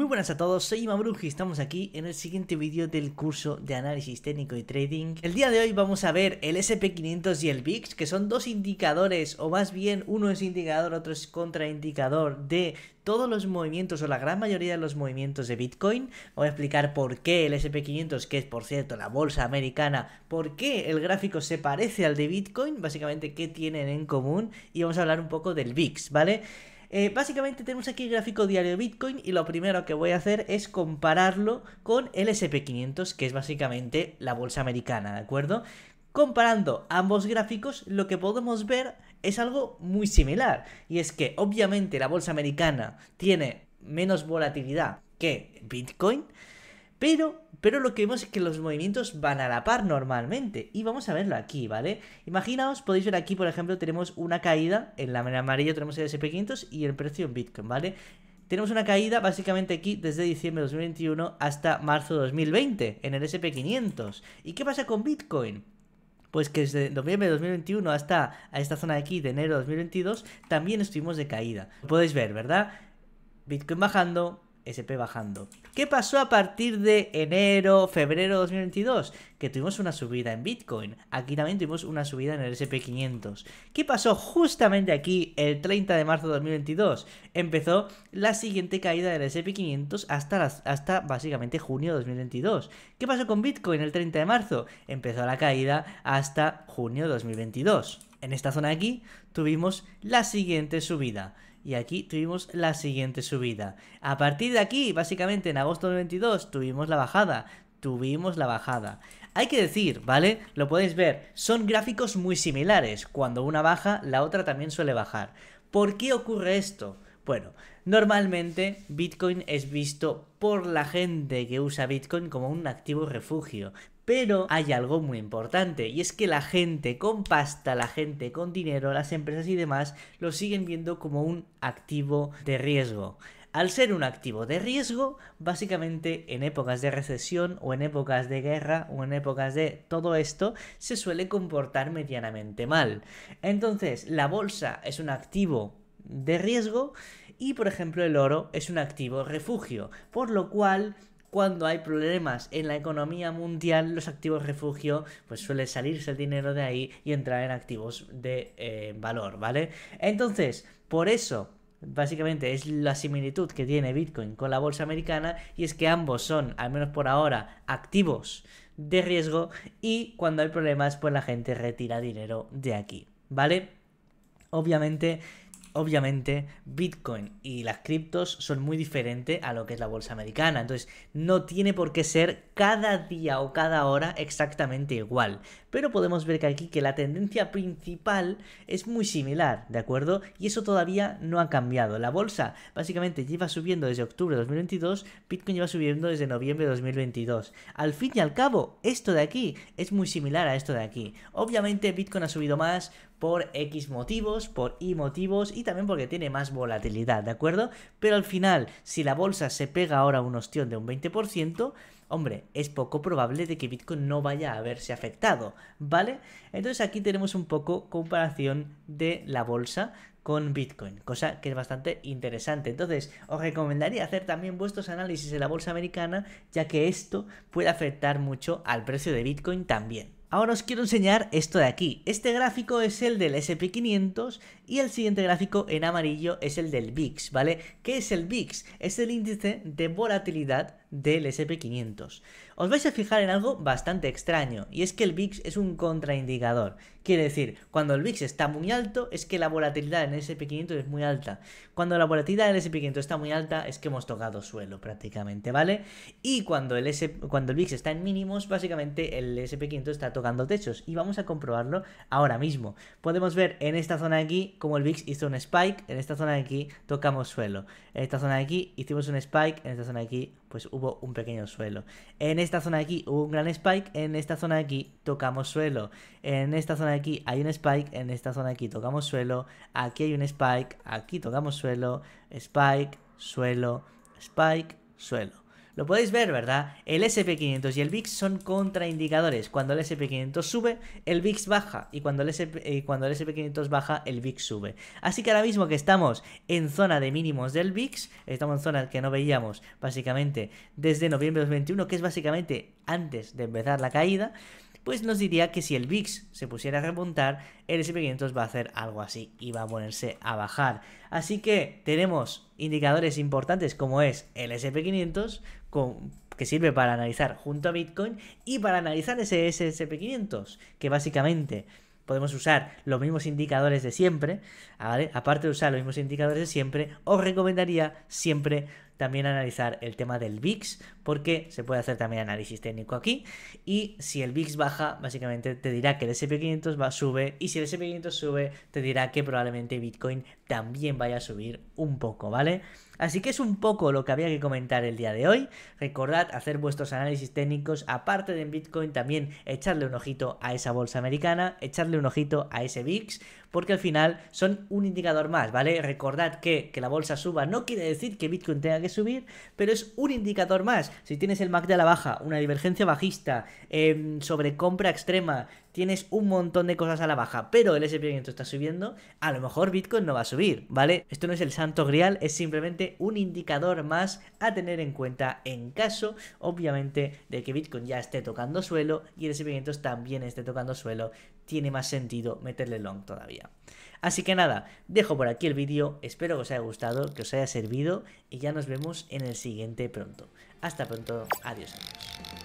Muy buenas a todos, soy Imabruji y estamos aquí en el siguiente vídeo del curso de análisis técnico y trading. El día de hoy vamos a ver el SP500 y el VIX, que son dos indicadores, o más bien uno es indicador, otro es contraindicador de todos los movimientos o la gran mayoría de los movimientos de Bitcoin. Voy a explicar por qué el SP500, que es por cierto la bolsa americana, por qué el gráfico se parece al de Bitcoin, básicamente qué tienen en común y vamos a hablar un poco del VIX, ¿vale? Eh, básicamente tenemos aquí el gráfico diario de Bitcoin y lo primero que voy a hacer es compararlo con el SP500, que es básicamente la bolsa americana, ¿de acuerdo? Comparando ambos gráficos, lo que podemos ver es algo muy similar. Y es que obviamente la bolsa americana tiene menos volatilidad que Bitcoin, pero, lo que vemos es que los movimientos van a la par normalmente. Y vamos a verlo aquí, ¿vale? Imaginaos, podéis ver aquí, por ejemplo, tenemos una caída. En la manera amarilla tenemos el SP500 y el precio en Bitcoin, ¿vale? tenemos una caída básicamente aquí desde diciembre de 2021 hasta marzo de 2020 en el SP500. ¿Y qué pasa con Bitcoin? Pues que desde noviembre de 2021 hasta a esta zona de aquí de enero de 2022 también estuvimos de caída. Lo podéis ver, ¿verdad? Bitcoin bajando, SP bajando. ¿Qué pasó a partir de enero, febrero de 2022? Que tuvimos una subida en Bitcoin. Aquí también tuvimos una subida en el SP500. ¿Qué pasó justamente aquí el 30 de marzo de 2022? Empezó la siguiente caída del SP500 hasta, hasta básicamente junio de 2022. ¿Qué pasó con Bitcoin el 30 de marzo? Empezó la caída hasta junio de 2022. En esta zona aquí tuvimos la siguiente subida y aquí tuvimos la siguiente subida. A partir de aquí, básicamente en agosto del 22, tuvimos la bajada, tuvimos la bajada. Hay que decir, ¿vale? Lo podéis ver, son gráficos muy similares. Cuando una baja, la otra también suele bajar. ¿Por qué ocurre esto? Bueno, normalmente Bitcoin es visto por la gente que usa Bitcoin como un activo refugio, pero hay algo muy importante y es que la gente con pasta, la gente con dinero, las empresas y demás lo siguen viendo como un activo de riesgo. Al ser un activo de riesgo, básicamente en épocas de recesión o en épocas de guerra o en épocas de todo esto, se suele comportar medianamente mal. Entonces, la bolsa es un activo de riesgo y por ejemplo el oro es un activo refugio, por lo cual cuando hay problemas en la economía mundial, los activos refugio, pues suele salirse el dinero de ahí y entrar en activos de eh, valor, ¿vale? Entonces, por eso básicamente es la similitud que tiene Bitcoin con la bolsa americana y es que ambos son, al menos por ahora, activos de riesgo y cuando hay problemas pues la gente retira dinero de aquí, ¿vale? Obviamente obviamente Bitcoin y las criptos son muy diferentes a lo que es la bolsa americana. Entonces, no tiene por qué ser cada día o cada hora exactamente igual. Pero podemos ver que aquí que la tendencia principal es muy similar, ¿de acuerdo? Y eso todavía no ha cambiado. La bolsa básicamente lleva subiendo desde octubre de 2022, Bitcoin lleva subiendo desde noviembre de 2022. Al fin y al cabo, esto de aquí es muy similar a esto de aquí. Obviamente Bitcoin ha subido más por X motivos, por Y motivos y también porque tiene más volatilidad, ¿de acuerdo? Pero al final, si la bolsa se pega ahora un ostión de un 20%, hombre, es poco probable de que Bitcoin no vaya a haberse afectado, ¿vale? Entonces aquí tenemos un poco comparación de la bolsa con Bitcoin, cosa que es bastante interesante. Entonces, os recomendaría hacer también vuestros análisis de la bolsa americana, ya que esto puede afectar mucho al precio de Bitcoin también. Ahora os quiero enseñar esto de aquí. Este gráfico es el del SP500 y el siguiente gráfico en amarillo es el del VIX, ¿vale? ¿Qué es el VIX? Es el índice de volatilidad del SP500. Os vais a fijar en algo bastante extraño, y es que el VIX es un contraindicador. Quiere decir, cuando el VIX está muy alto, es que la volatilidad en el SP500 es muy alta. Cuando la volatilidad del SP500 está muy alta, es que hemos tocado suelo prácticamente, ¿vale? Y cuando el, cuando el VIX está en mínimos, básicamente el SP500 está tocando techos, y vamos a comprobarlo ahora mismo. Podemos ver en esta zona aquí como el VIX hizo un spike, en esta zona de aquí tocamos suelo. En esta zona de aquí hicimos un spike, en esta zona de aquí pues hubo un pequeño suelo. En esta zona de aquí hubo un gran spike, en esta zona de aquí tocamos suelo. En esta zona de aquí hay un spike, en esta zona de aquí tocamos suelo. Aquí hay un spike, aquí tocamos suelo, spike, suelo, spike, suelo. Lo podéis ver, ¿verdad? El SP500 y el VIX son contraindicadores. Cuando el SP500 sube, el VIX baja. Y cuando el, SP, 500 eh, baja, el VIX sube. Así que ahora mismo que estamos en zona de mínimos del VIX, estamos en zona que no veíamos básicamente desde noviembre de 2021, que es básicamente antes de empezar la caída, pues nos diría que si el VIX se pusiera a remontar, el SP500 va a hacer algo así y va a ponerse a bajar. Así que tenemos indicadores importantes como es el SP500, que sirve para analizar junto a Bitcoin y para analizar ese SP500, que básicamente podemos usar los mismos indicadores de siempre, aparte de usar los mismos indicadores de siempre, os recomendaría siempre también analizar el tema del VIX, porque se puede hacer también análisis técnico aquí. Y si el VIX baja, básicamente te dirá que el SP500 va, sube. Y si el SP500 sube, te dirá que probablemente Bitcoin también vaya a subir un poco, ¿vale? Así que es un poco lo que había que comentar el día de hoy. Recordad hacer vuestros análisis técnicos, aparte de en Bitcoin, también echarle un ojito a esa bolsa americana, echarle un ojito a ese VIX, porque al final son un indicador más, ¿vale? Recordad que, que la bolsa suba no quiere decir que Bitcoin tenga que subir, pero es un indicador más. Si tienes el MACD a la baja, una divergencia bajista, em, sobre compra extrema, tienes un montón de cosas a la baja, pero el SP500 está subiendo, a lo mejor Bitcoin no va a subir, ¿vale? Esto no es el santo grial, es simplemente un indicador más a tener en cuenta en caso, obviamente, de que Bitcoin ya esté tocando suelo y el SP500 también esté tocando suelo, tiene más sentido meterle long todavía. Así que nada, dejo por aquí el vídeo, espero que os haya gustado, que os haya servido y ya nos vemos en el siguiente pronto. Hasta pronto, adiós amigos.